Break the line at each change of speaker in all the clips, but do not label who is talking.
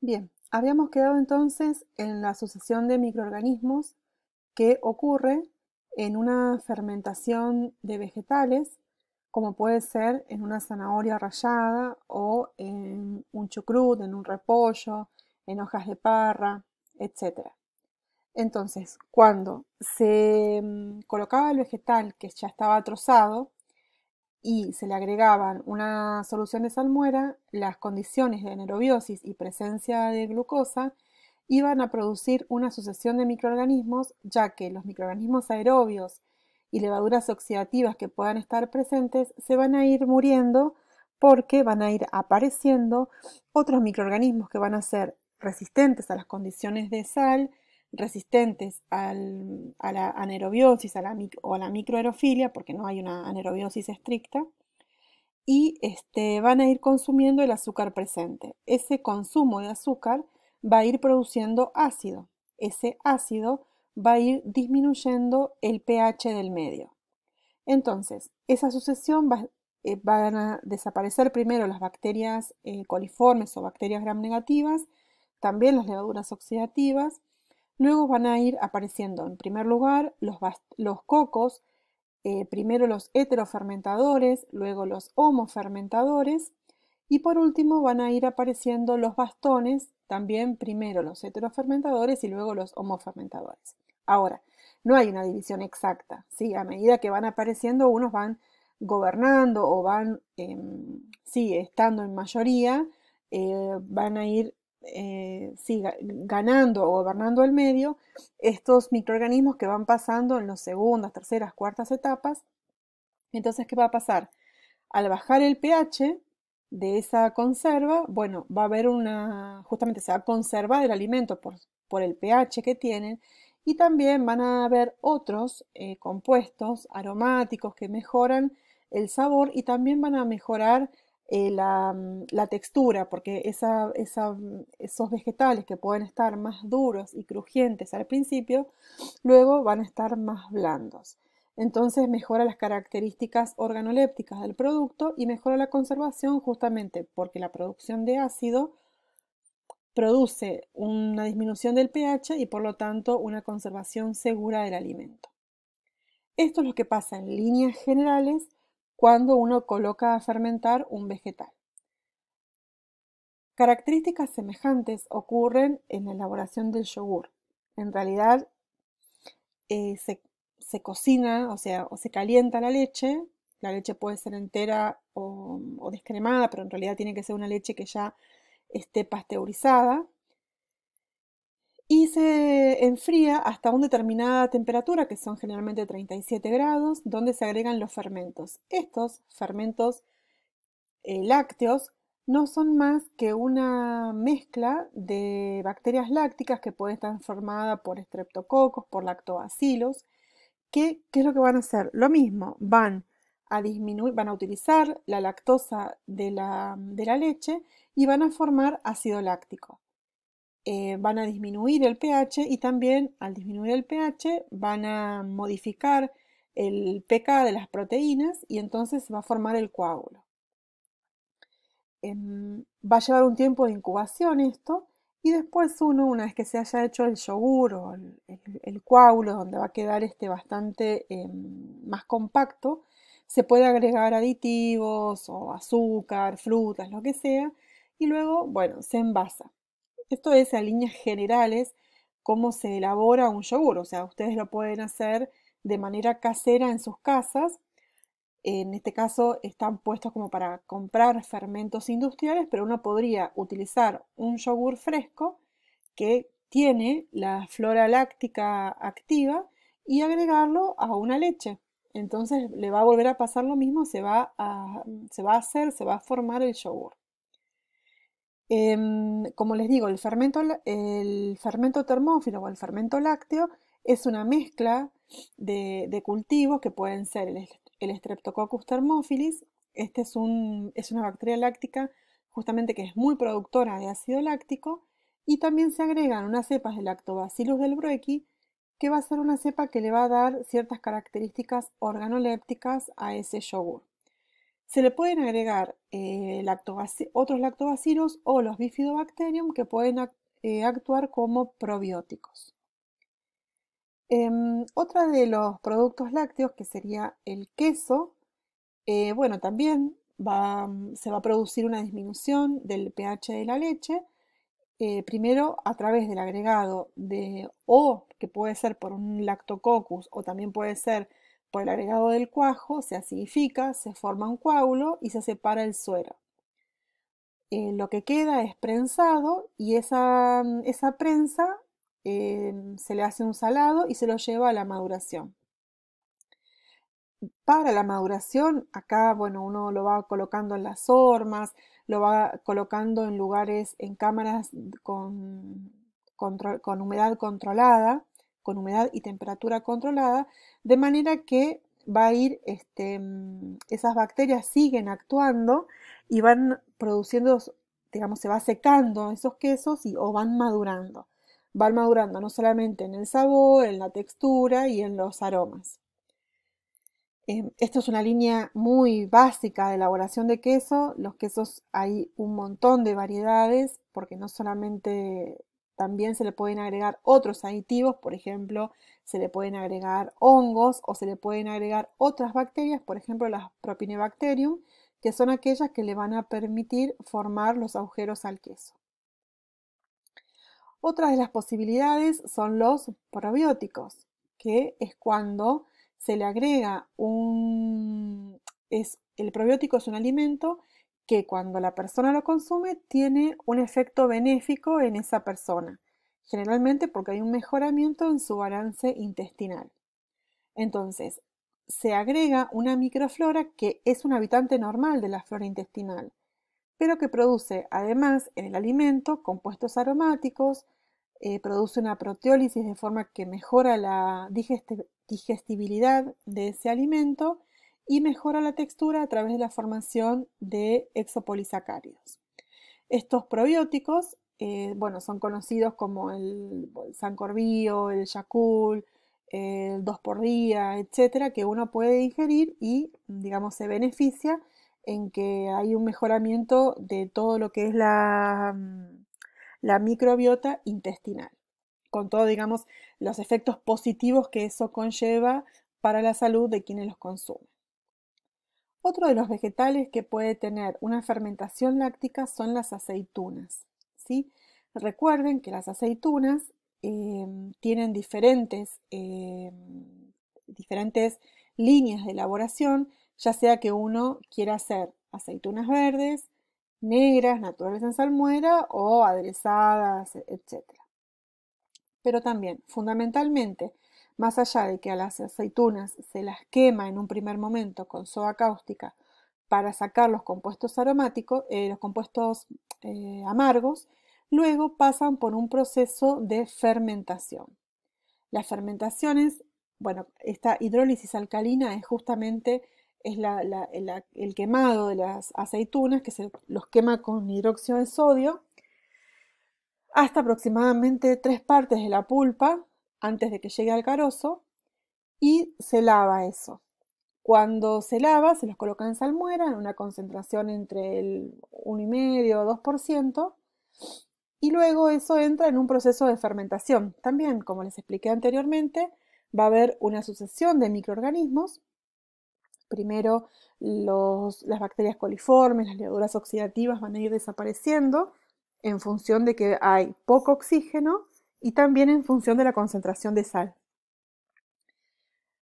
Bien, habíamos quedado entonces en la sucesión de microorganismos que ocurre en una fermentación de vegetales, como puede ser en una zanahoria rallada o en un chucrut, en un repollo, en hojas de parra, etc. Entonces, cuando se mm, colocaba el vegetal que ya estaba trozado, y se le agregaban una solución de salmuera, las condiciones de anaerobiosis y presencia de glucosa iban a producir una sucesión de microorganismos, ya que los microorganismos aerobios y levaduras oxidativas que puedan estar presentes se van a ir muriendo porque van a ir apareciendo otros microorganismos que van a ser resistentes a las condiciones de sal resistentes a la anaerobiosis o a la microaerofilia, porque no hay una anaerobiosis estricta, y este, van a ir consumiendo el azúcar presente. Ese consumo de azúcar va a ir produciendo ácido. Ese ácido va a ir disminuyendo el pH del medio. Entonces, esa sucesión va, eh, van a desaparecer primero las bacterias eh, coliformes o bacterias gram negativas, también las levaduras oxidativas, Luego van a ir apareciendo, en primer lugar, los, los cocos, eh, primero los heterofermentadores, luego los homofermentadores y por último van a ir apareciendo los bastones, también primero los heterofermentadores y luego los homofermentadores. Ahora, no hay una división exacta, ¿sí? A medida que van apareciendo, unos van gobernando o van, em, sí, estando en mayoría, eh, van a ir eh, siga ganando o gobernando el medio, estos microorganismos que van pasando en las segundas, terceras, cuartas etapas, entonces, ¿qué va a pasar? Al bajar el pH de esa conserva, bueno, va a haber una, justamente se va a conservar el alimento por, por el pH que tienen y también van a haber otros eh, compuestos aromáticos que mejoran el sabor y también van a mejorar eh, mm, la, textura, porque mm, esos vegetales que pueden estar más duros y crujientes al principio, luego van a estar más blandos. Entonces mejora las características organolépticas del producto y mejora la conservación justamente porque la producción de ácido produce una disminución del pH y por lo tanto una conservación segura del alimento. Esto es lo que pasa en líneas generales cuando uno coloca a fermentar un vegetal. Características semejantes ocurren en la elaboración del yogur. En realidad eh, se, cocina, o sea, o se calienta la leche, la leche puede ser entera o, o descremada, pero en realidad tiene que ser una leche que ya esté pasteurizada, y se enfría hasta una determinada temperatura, que son generalmente 37 grados, donde se agregan los fermentos. Estos fermentos eh, lácteos no son más que una mezcla de bacterias lácticas que puede estar formada por estreptococos, por lactobacilos, que, ¿qué es lo que van a hacer? Lo mismo, van a van a utilizar la lactosa de la, de la leche y van a formar ácido láctico. Eh, van a disminuir el pH y también al disminuir el pH van a modificar el pK de las proteínas y entonces va a formar el coágulo. Em, va a llevar un tiempo de incubación esto y después uno, una vez que se haya hecho el yogur o el, coágulo, donde va a quedar este bastante em, más compacto, se puede agregar aditivos o azúcar, frutas, lo que sea, y luego, bueno, se envasa esto es a líneas generales cómo se elabora un yogur, o sea, ustedes lo pueden hacer de manera casera en sus casas. En este caso están puestos como para comprar fermentos industriales, pero uno podría utilizar un yogur fresco que tiene la flora láctica activa y agregarlo a una leche. Entonces le va a volver a pasar lo mismo, se va a, se va a hacer, se va a formar el yogur. Em, como les digo, el fermento, termófilo o el fermento lácteo es una mezcla de, cultivos que pueden ser el, Streptococcus termophilis, Este es, una bacteria láctica justamente que es muy productora de ácido láctico y también se agregan unas cepas de lactobacillus del que va a ser una cepa que le va a dar ciertas características organolépticas a ese yogur. Se le pueden agregar eh, otros lactobacilos o los bifidobacterium que pueden eh, actuar como probióticos. Em, otra de los productos lácteos que sería el queso, eh, bueno, también mm, se va a producir una disminución del pH de la leche, primero a través del agregado de O, que puede ser por un lactococcus o también puede ser por el agregado del cuajo se acidifica, se forma un coágulo y se separa el suero. Eh, lo que queda es prensado y esa, prensa eh, se le hace un salado y se lo lleva a la maduración. Para la maduración, acá bueno, uno lo va colocando en las hormas, lo va colocando en lugares, en cámaras con humedad controlada con humedad y temperatura controlada, de manera que va a ir, este, esas bacterias siguen actuando y van produciendo, digamos, se va secando esos quesos y, o van madurando. Van madurando no solamente en el sabor, en la textura y en los aromas. Em, esto es una línea muy básica de elaboración de queso. Los quesos hay un montón de variedades porque no solamente también se le pueden agregar otros aditivos, por ejemplo, se le pueden agregar hongos o se le pueden agregar otras bacterias, por ejemplo, las propinebacterium, que son aquellas que le van a permitir formar los agujeros al queso. Otras de las posibilidades son los probióticos, que es cuando se le agrega un... Es, el probiótico es un alimento que cuando la persona lo consume tiene un efecto benéfico en esa persona, generalmente porque hay un mejoramiento en su balance intestinal. Entonces, se agrega una microflora que es un habitante normal de la flora intestinal, pero que produce además en el alimento compuestos aromáticos, eh, produce una proteólisis de forma que mejora la digestibilidad de ese alimento y mejora la textura a través de la formación de exopolisacáridos. Estos probióticos, eh, bueno, son conocidos como el, el el Yacul, el 2 por día, etcétera, que uno puede ingerir y, digamos, se beneficia en que hay un mejoramiento de todo lo que es la, mm, la microbiota intestinal, con todo, digamos, los efectos positivos que eso conlleva para la salud de quienes los consumen. Otro de los vegetales que puede tener una fermentación láctica son las aceitunas. ¿sí? Recuerden que las aceitunas em, tienen diferentes, em, diferentes líneas de elaboración, ya sea que uno quiera hacer aceitunas verdes, negras, naturales en salmuera o aderezadas, etc. Pero también, fundamentalmente, más allá de que a las aceitunas se las quema en un primer momento con soda cáustica para sacar los compuestos aromáticos, eh, los compuestos eh, amargos, luego pasan por un proceso de fermentación. Las fermentaciones, bueno, esta hidrólisis alcalina es justamente es el quemado de las aceitunas, que se los quema con hidróxido de sodio, hasta aproximadamente tres partes de la pulpa, antes de que llegue al carozo y se lava eso. Cuando se lava, se los coloca en salmuera, en una concentración entre el 1,5 o 2%, y luego eso entra en un proceso de fermentación. También, como les expliqué anteriormente, va a haber una sucesión de microorganismos. Primero, las bacterias coliformes, las levaduras oxidativas van a ir desapareciendo en función de que hay poco oxígeno y también en función de la concentración de sal.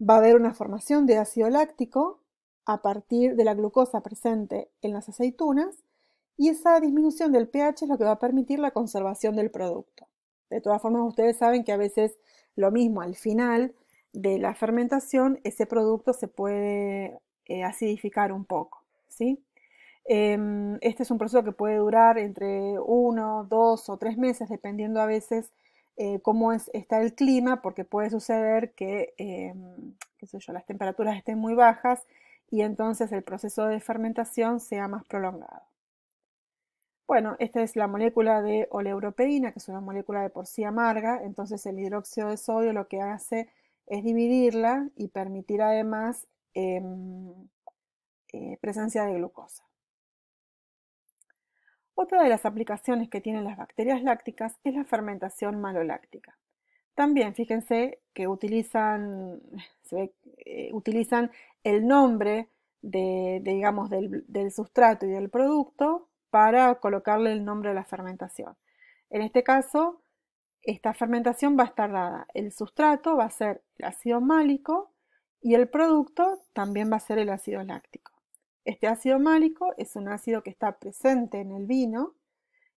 Va a haber una formación de ácido láctico a partir de la glucosa presente en las aceitunas y esa disminución del pH es lo que va a permitir la conservación del producto. De todas formas, ustedes saben que a veces lo mismo al final de la fermentación, ese producto se puede eh, acidificar un poco. ¿sí? Em, este es un proceso que puede durar entre uno, dos o tres meses, dependiendo a veces eh, cómo está el clima, porque puede suceder que, eh, las temperaturas estén muy bajas y entonces el proceso de fermentación sea más prolongado. Bueno, esta es la molécula de oleuropeína, que es una molécula de por sí amarga, entonces el hidróxido de sodio lo que hace es dividirla y permitir además em, eh, presencia de glucosa. Otra de las aplicaciones que tienen las bacterias lácticas es la fermentación maloláctica. También fíjense que utilizan, eh, el nombre digamos, del, del, sustrato y del producto para colocarle el nombre a la fermentación. En este caso, esta fermentación va a estar dada. El sustrato va a ser el ácido málico y el producto también va a ser el ácido láctico. Este ácido málico es un ácido que está presente en el vino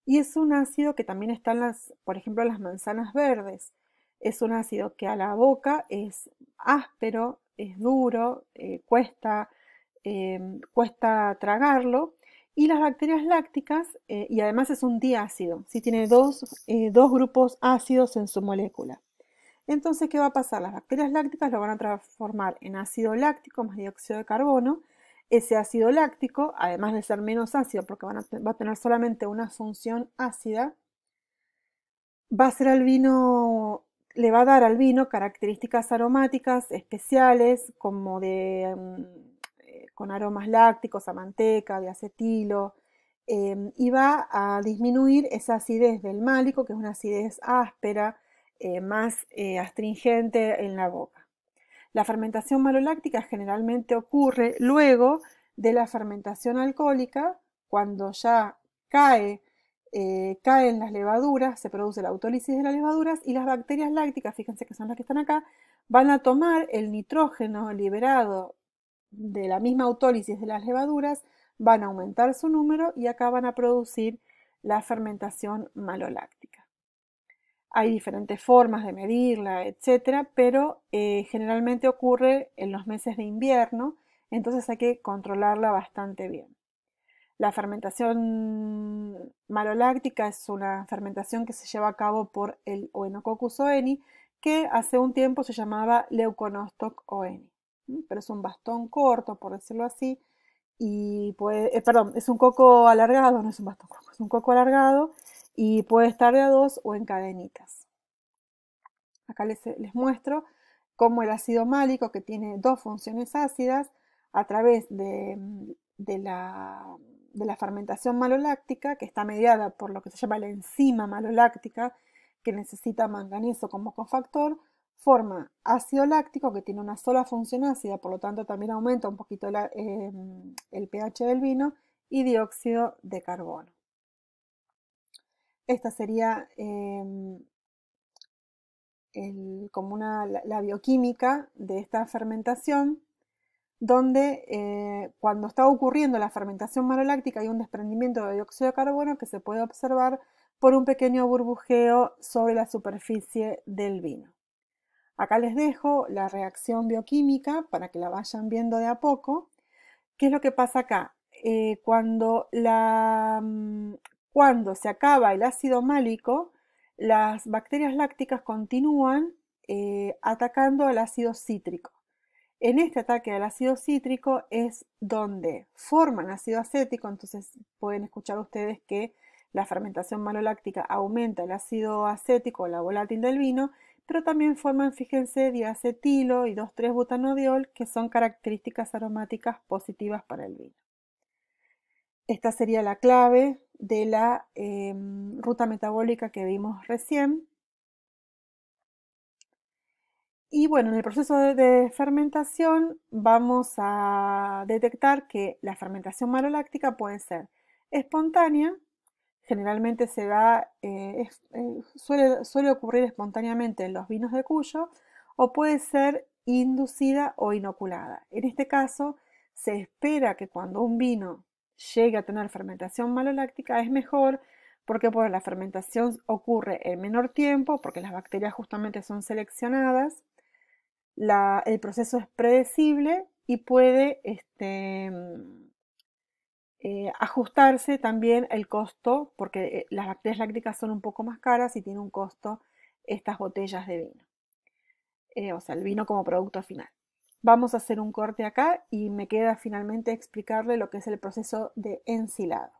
y es un ácido que también está en las, por ejemplo, las manzanas verdes. Es un ácido que a la boca es áspero, es duro, eh, cuesta, em, cuesta tragarlo. Y las bacterias lácticas, eh, y además es un diácido, si tiene dos, eh, dos grupos ácidos en su molécula. Entonces, ¿qué va a pasar? Las bacterias lácticas lo van a transformar en ácido láctico más dióxido de carbono ese ácido láctico, además de ser menos ácido porque va a tener solamente una función ácida, va a ser al vino, le va a dar al vino características aromáticas especiales como de, mm, eh, con aromas lácticos a manteca, de acetilo, em, y va a disminuir esa acidez del málico, que es una acidez áspera, eh, más eh, astringente en la boca. La fermentación maloláctica generalmente ocurre luego de la fermentación alcohólica, cuando ya cae, eh, caen las levaduras, se produce la autólisis de las levaduras y las bacterias lácticas, fíjense que son las que están acá, van a tomar el nitrógeno liberado de la misma autólisis de las levaduras, van a aumentar su número y acá van a producir la fermentación maloláctica hay diferentes formas de medirla, etcétera, pero eh, generalmente ocurre en los meses de invierno, entonces hay que controlarla bastante bien. La fermentación maloláctica es una fermentación que se lleva a cabo por el Oenococcus oeni, que hace un tiempo se llamaba Leuconostoc oeni, pero es un bastón corto, por decirlo así, y puede, eh, perdón, es un coco alargado, no es un bastón, es un coco alargado y puede estar de a dos o en cadenitas. Acá eh, les, muestro cómo el ácido málico, que tiene dos funciones ácidas, a través mm, de, la, fermentación maloláctica, que está mediada por lo que se llama la enzima maloláctica, que necesita manganeso como cofactor, forma ácido láctico, que tiene una sola función ácida, por lo tanto también aumenta un poquito eh, mm, el pH del vino, y dióxido de carbono esta sería em, como una, la, bioquímica de esta fermentación, donde eh, cuando está ocurriendo la fermentación maloláctica hay un desprendimiento de dióxido de carbono que se puede observar por un pequeño burbujeo sobre la superficie del vino. Acá les dejo la reacción bioquímica para que la vayan viendo de a poco. ¿Qué es lo que pasa acá? Eh, cuando la, mm, cuando se acaba el ácido málico, las bacterias lácticas continúan eh, atacando al ácido cítrico. En este ataque al ácido cítrico es donde forman ácido acético, entonces pueden escuchar ustedes que la fermentación maloláctica aumenta el ácido acético, la volátil del vino, pero también forman, fíjense, diacetilo y 2,3-butanodiol, que son características aromáticas positivas para el vino. Esta sería la clave de la em, ruta metabólica que vimos recién. Y bueno, en el proceso de, fermentación vamos a detectar que la fermentación maloláctica puede ser espontánea, generalmente se eh, eh, suele, suele, ocurrir espontáneamente en los vinos de Cuyo, o puede ser inducida o inoculada. En este caso, se espera que cuando un vino llegue a tener fermentación maloláctica es mejor porque la fermentación ocurre en menor tiempo, porque las bacterias justamente son seleccionadas, el proceso es predecible y puede este, mm, eh, ajustarse también el costo, porque eh, las bacterias lácticas son un poco más caras y tiene un costo estas botellas de vino, eh, o sea, el vino como producto final. Vamos a hacer un corte acá y me queda finalmente explicarle lo que es el proceso de ensilado.